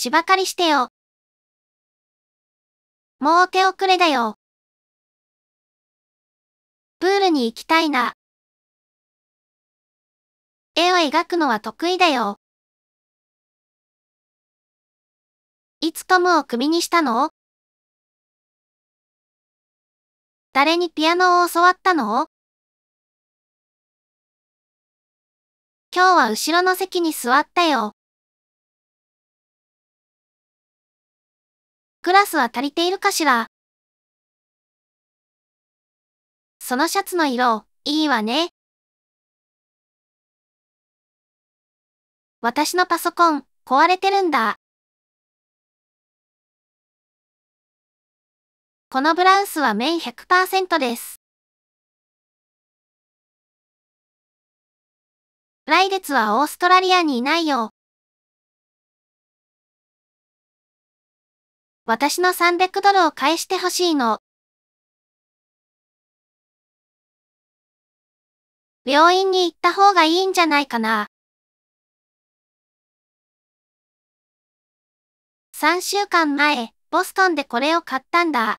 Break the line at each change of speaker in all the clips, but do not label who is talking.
芝刈りしてよ。もう手遅れだよ。プールに行きたいな。絵を描くのは得意だよ。いつトムをクビにしたの誰にピアノを教わったの今日は後ろの席に座ったよ。クラスは足りているかしらそのシャツの色、いいわね。私のパソコン、壊れてるんだ。このブラウスは綿100%です。来月はオーストラリアにいないよ。私の300ドルを返してほしいの。病院に行った方がいいんじゃないかな。3週間前、ボストンでこれを買ったんだ。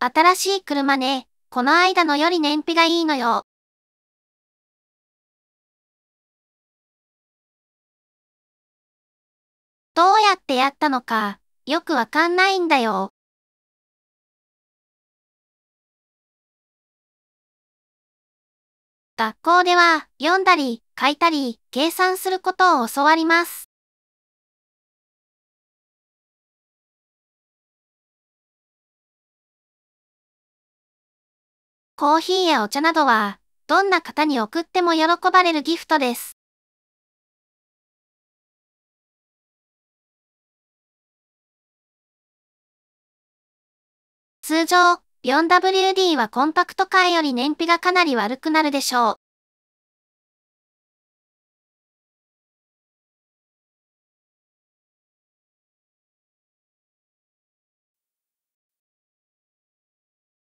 新しい車ね、この間のより燃費がいいのよ。どうやってやったのか、よくわかんないんだよ。学校では、読んだり、書いたり、計算することを教わります。コーヒーやお茶などは、どんな方に送っても喜ばれるギフトです。通常、4WD はコンパクトカーより燃費がかなり悪くなるでしょう。